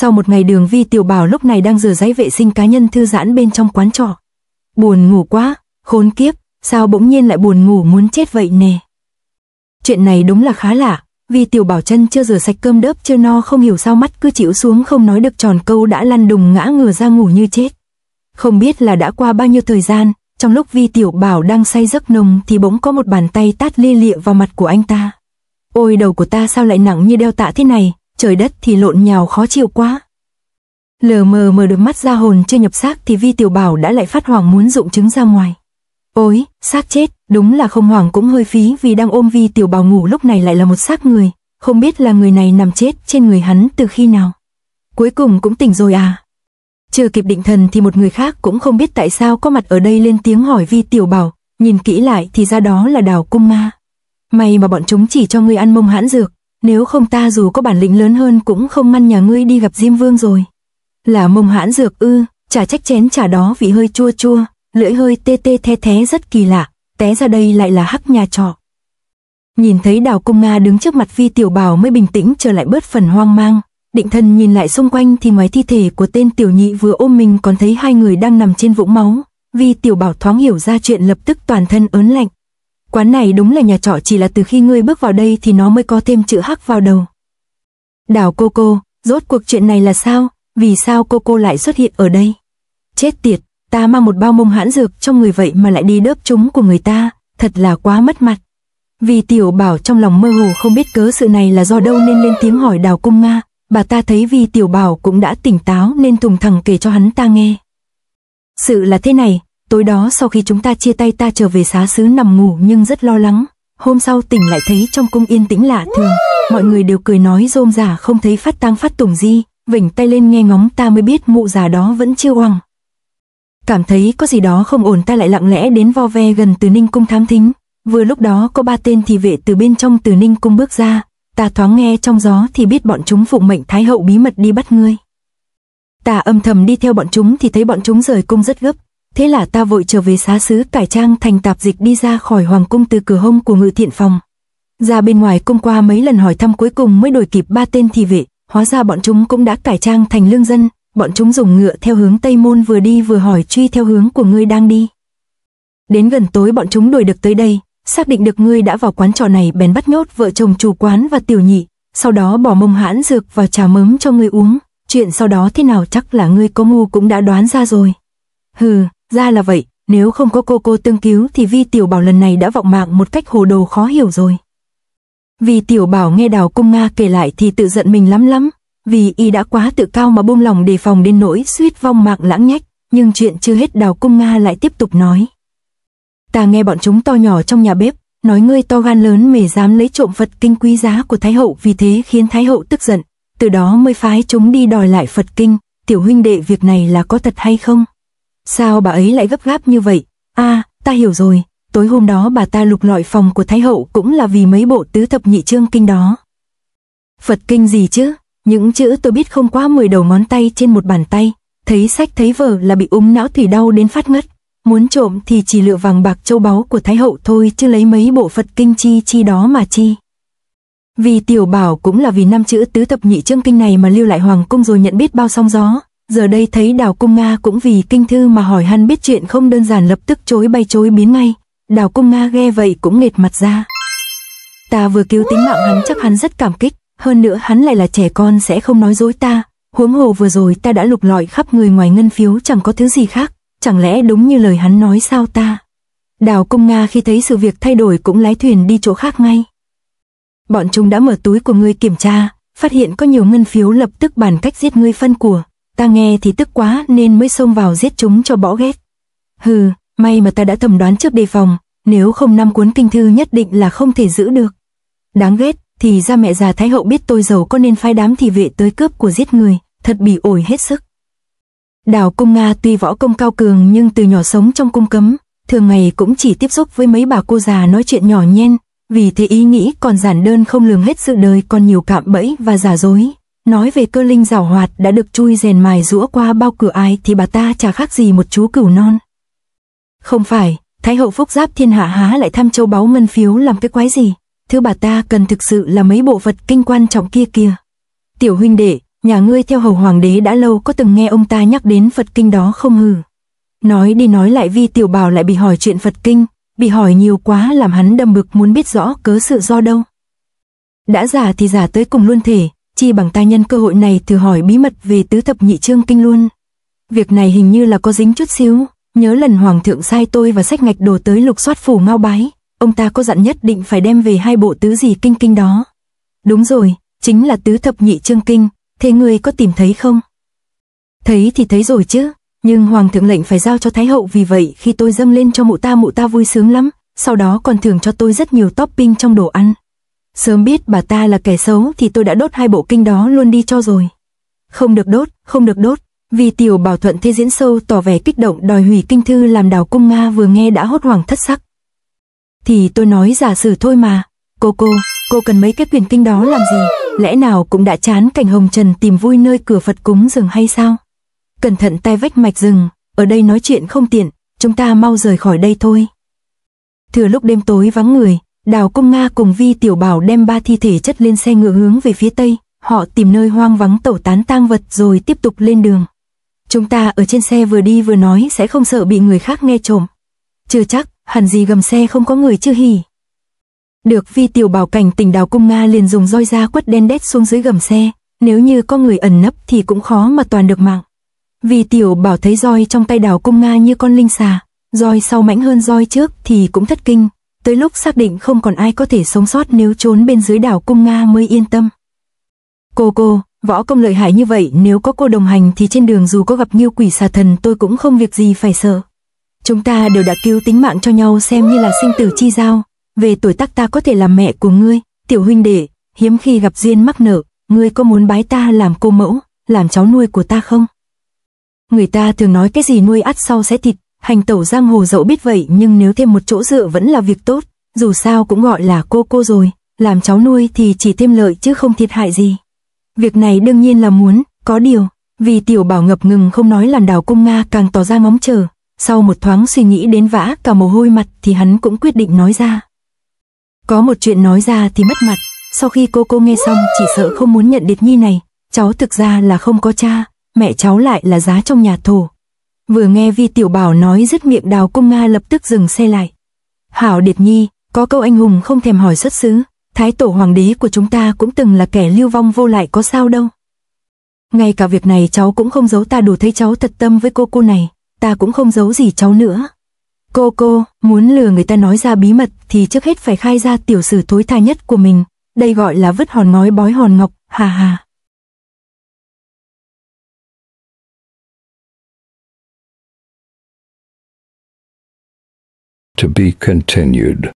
Sau một ngày đường vi tiểu bảo lúc này đang rửa giấy vệ sinh cá nhân thư giãn bên trong quán trọ. Buồn ngủ quá, khốn kiếp, sao bỗng nhiên lại buồn ngủ muốn chết vậy nè. Chuyện này đúng là khá lạ, vì tiểu bảo chân chưa rửa sạch cơm đớp chưa no không hiểu sao mắt cứ chịu xuống không nói được tròn câu đã lăn đùng ngã ngửa ra ngủ như chết. Không biết là đã qua bao nhiêu thời gian, trong lúc vi tiểu bảo đang say giấc nồng thì bỗng có một bàn tay tát lia lịa vào mặt của anh ta. Ôi đầu của ta sao lại nặng như đeo tạ thế này, trời đất thì lộn nhào khó chịu quá. Lờ mờ mở được mắt ra hồn chưa nhập xác thì Vi Tiểu Bảo đã lại phát hoảng muốn dụng trứng ra ngoài. Ôi, xác chết, đúng là không hoảng cũng hơi phí vì đang ôm Vi Tiểu Bảo ngủ lúc này lại là một xác người, không biết là người này nằm chết trên người hắn từ khi nào. Cuối cùng cũng tỉnh rồi à. Chưa kịp định thần thì một người khác cũng không biết tại sao có mặt ở đây lên tiếng hỏi Vi Tiểu Bảo, nhìn kỹ lại thì ra đó là đào cung ma. May mà bọn chúng chỉ cho ngươi ăn mông hãn dược, nếu không ta dù có bản lĩnh lớn hơn cũng không ngăn nhà ngươi đi gặp Diêm Vương rồi. Là mông hãn dược ư, trà trách chén trà đó vị hơi chua chua, lưỡi hơi tê tê the thế rất kỳ lạ, té ra đây lại là hắc nhà trọ. Nhìn thấy đào công Nga đứng trước mặt phi tiểu bảo mới bình tĩnh trở lại bớt phần hoang mang. Định thân nhìn lại xung quanh thì ngoài thi thể của tên tiểu nhị vừa ôm mình còn thấy hai người đang nằm trên vũng máu. vì tiểu bảo thoáng hiểu ra chuyện lập tức toàn thân ớn lạnh. Quán này đúng là nhà trọ chỉ là từ khi ngươi bước vào đây thì nó mới có thêm chữ hắc vào đầu. Đảo cô cô, rốt cuộc chuyện này là sao? Vì sao cô cô lại xuất hiện ở đây? Chết tiệt, ta mang một bao mông hãn dược trong người vậy mà lại đi đớp chúng của người ta, thật là quá mất mặt. Vì tiểu bảo trong lòng mơ hồ không biết cớ sự này là do đâu nên lên tiếng hỏi đào cung Nga, bà ta thấy vì tiểu bảo cũng đã tỉnh táo nên thùng thẳng kể cho hắn ta nghe. Sự là thế này, Tối đó sau khi chúng ta chia tay ta trở về xá xứ nằm ngủ nhưng rất lo lắng. Hôm sau tỉnh lại thấy trong cung yên tĩnh lạ thường, mọi người đều cười nói rôm giả không thấy phát tang phát tùng gì, vỉnh tay lên nghe ngóng ta mới biết mụ già đó vẫn chưa oằng. Cảm thấy có gì đó không ổn ta lại lặng lẽ đến vo ve gần từ ninh cung thám thính. Vừa lúc đó có ba tên thì vệ từ bên trong từ ninh cung bước ra, ta thoáng nghe trong gió thì biết bọn chúng phụ mệnh thái hậu bí mật đi bắt ngươi. Ta âm thầm đi theo bọn chúng thì thấy bọn chúng rời cung rất gấp, thế là ta vội trở về xá xứ cải trang thành tạp dịch đi ra khỏi hoàng cung từ cửa hông của ngự thiện phòng. Ra bên ngoài cung qua mấy lần hỏi thăm cuối cùng mới đổi kịp ba tên thị vệ, hóa ra bọn chúng cũng đã cải trang thành lương dân, bọn chúng dùng ngựa theo hướng Tây Môn vừa đi vừa hỏi truy theo hướng của ngươi đang đi. Đến gần tối bọn chúng đuổi được tới đây, xác định được ngươi đã vào quán trò này bèn bắt nhốt vợ chồng chủ quán và tiểu nhị, sau đó bỏ mông hãn dược vào trà mớm cho ngươi uống, chuyện sau đó thế nào chắc là ngươi có ngu cũng đã đoán ra rồi. Hừ, ra là vậy, nếu không có cô cô tương cứu thì Vi Tiểu Bảo lần này đã vọng mạng một cách hồ đồ khó hiểu rồi. Vì Tiểu Bảo nghe Đào Cung Nga kể lại thì tự giận mình lắm lắm, vì y đã quá tự cao mà buông lòng đề phòng đến nỗi suýt vong mạng lãng nhách, nhưng chuyện chưa hết Đào Cung Nga lại tiếp tục nói. Ta nghe bọn chúng to nhỏ trong nhà bếp, nói ngươi to gan lớn mề dám lấy trộm Phật kinh quý giá của Thái Hậu vì thế khiến Thái Hậu tức giận, từ đó mới phái chúng đi đòi lại Phật kinh, tiểu huynh đệ việc này là có thật hay không? Sao bà ấy lại gấp gáp như vậy? a à, ta hiểu rồi, tối hôm đó bà ta lục lọi phòng của Thái Hậu cũng là vì mấy bộ tứ thập nhị chương kinh đó. Phật kinh gì chứ? Những chữ tôi biết không quá 10 đầu ngón tay trên một bàn tay, thấy sách thấy vở là bị úng não thủy đau đến phát ngất. Muốn trộm thì chỉ lựa vàng bạc châu báu của Thái Hậu thôi chứ lấy mấy bộ Phật kinh chi chi đó mà chi. Vì tiểu bảo cũng là vì năm chữ tứ thập nhị chương kinh này mà lưu lại hoàng cung rồi nhận biết bao sóng gió, Giờ đây thấy đào cung Nga cũng vì kinh thư mà hỏi hắn biết chuyện không đơn giản lập tức chối bay chối biến ngay. Đào cung Nga ghe vậy cũng nghệt mặt ra. Ta vừa cứu tính mạng hắn chắc hắn rất cảm kích, hơn nữa hắn lại là trẻ con sẽ không nói dối ta. Huống hồ vừa rồi ta đã lục lọi khắp người ngoài ngân phiếu chẳng có thứ gì khác, chẳng lẽ đúng như lời hắn nói sao ta. Đào cung Nga khi thấy sự việc thay đổi cũng lái thuyền đi chỗ khác ngay. Bọn chúng đã mở túi của ngươi kiểm tra, phát hiện có nhiều ngân phiếu lập tức bàn cách giết ngươi phân của. Ta nghe thì tức quá nên mới xông vào giết chúng cho bỏ ghét. Hừ, may mà ta đã thầm đoán trước đề phòng, nếu không năm cuốn kinh thư nhất định là không thể giữ được. Đáng ghét, thì ra mẹ già Thái Hậu biết tôi giàu có nên phái đám thị vệ tới cướp của giết người, thật bỉ ổi hết sức. Đào Cung Nga tuy võ công cao cường nhưng từ nhỏ sống trong cung cấm, thường ngày cũng chỉ tiếp xúc với mấy bà cô già nói chuyện nhỏ nhen, vì thế ý nghĩ còn giản đơn không lường hết sự đời còn nhiều cạm bẫy và giả dối, Nói về cơ linh giảo hoạt đã được chui rèn mài rũa qua bao cửa ai thì bà ta chả khác gì một chú cửu non. Không phải, Thái hậu phúc giáp thiên hạ há lại thăm châu báu ngân phiếu làm cái quái gì. Thứ bà ta cần thực sự là mấy bộ vật kinh quan trọng kia kia. Tiểu huynh đệ, nhà ngươi theo hầu hoàng đế đã lâu có từng nghe ông ta nhắc đến Phật kinh đó không hừ. Nói đi nói lại vi tiểu bảo lại bị hỏi chuyện Phật kinh, bị hỏi nhiều quá làm hắn đâm bực muốn biết rõ cớ sự do đâu. Đã giả thì giả tới cùng luôn thể, chi bằng ta nhân cơ hội này thử hỏi bí mật về tứ thập nhị chương kinh luôn. Việc này hình như là có dính chút xíu, nhớ lần hoàng thượng sai tôi và sách ngạch đồ tới lục soát phủ ngao bái, ông ta có dặn nhất định phải đem về hai bộ tứ gì kinh kinh đó. Đúng rồi, chính là tứ thập nhị chương kinh, thế ngươi có tìm thấy không? Thấy thì thấy rồi chứ, nhưng hoàng thượng lệnh phải giao cho thái hậu vì vậy khi tôi dâng lên cho mụ ta mụ ta vui sướng lắm, sau đó còn thưởng cho tôi rất nhiều topping trong đồ ăn. Sớm biết bà ta là kẻ xấu thì tôi đã đốt hai bộ kinh đó luôn đi cho rồi. Không được đốt, không được đốt. Vì tiểu bảo thuận thế diễn sâu tỏ vẻ kích động đòi hủy kinh thư làm đào cung Nga vừa nghe đã hốt hoảng thất sắc. Thì tôi nói giả sử thôi mà. Cô cô, cô cần mấy cái quyển kinh đó làm gì? Lẽ nào cũng đã chán cảnh hồng trần tìm vui nơi cửa Phật cúng rừng hay sao? Cẩn thận tay vách mạch rừng, ở đây nói chuyện không tiện, chúng ta mau rời khỏi đây thôi. Thừa lúc đêm tối vắng người, Đào Công Nga cùng Vi Tiểu Bảo đem ba thi thể chất lên xe ngựa hướng về phía tây, họ tìm nơi hoang vắng tẩu tán tang vật rồi tiếp tục lên đường. Chúng ta ở trên xe vừa đi vừa nói sẽ không sợ bị người khác nghe trộm. Chưa chắc, hẳn gì gầm xe không có người chưa hỉ. Được Vi Tiểu Bảo cảnh tỉnh Đào Công Nga liền dùng roi da quất đen đét xuống dưới gầm xe, nếu như có người ẩn nấp thì cũng khó mà toàn được mạng. Vì tiểu bảo thấy roi trong tay đào công Nga như con linh xà, roi sau mãnh hơn roi trước thì cũng thất kinh, tới lúc xác định không còn ai có thể sống sót nếu trốn bên dưới đảo cung Nga mới yên tâm. Cô cô, võ công lợi hại như vậy nếu có cô đồng hành thì trên đường dù có gặp nhiêu quỷ xà thần tôi cũng không việc gì phải sợ. Chúng ta đều đã cứu tính mạng cho nhau xem như là sinh tử chi giao, về tuổi tác ta có thể làm mẹ của ngươi, tiểu huynh đệ, hiếm khi gặp duyên mắc nợ ngươi có muốn bái ta làm cô mẫu, làm cháu nuôi của ta không? Người ta thường nói cái gì nuôi ắt sau sẽ thịt, hành tẩu giang hồ dẫu biết vậy nhưng nếu thêm một chỗ dựa vẫn là việc tốt, dù sao cũng gọi là cô cô rồi, làm cháu nuôi thì chỉ thêm lợi chứ không thiệt hại gì. Việc này đương nhiên là muốn, có điều, vì tiểu bảo ngập ngừng không nói làm đào cung Nga càng tỏ ra ngóng chờ, sau một thoáng suy nghĩ đến vã cả mồ hôi mặt thì hắn cũng quyết định nói ra. Có một chuyện nói ra thì mất mặt, sau khi cô cô nghe xong chỉ sợ không muốn nhận điệt nhi này, cháu thực ra là không có cha, mẹ cháu lại là giá trong nhà thổ, Vừa nghe Vi Tiểu Bảo nói dứt miệng đào cung Nga lập tức dừng xe lại. Hảo Điệt Nhi, có câu anh hùng không thèm hỏi xuất xứ, Thái Tổ Hoàng đế của chúng ta cũng từng là kẻ lưu vong vô lại có sao đâu. Ngay cả việc này cháu cũng không giấu ta đủ thấy cháu thật tâm với cô cô này, ta cũng không giấu gì cháu nữa. Cô cô, muốn lừa người ta nói ra bí mật thì trước hết phải khai ra tiểu sử thối tha nhất của mình, đây gọi là vứt hòn ngói bói hòn ngọc, hà hà. to be continued.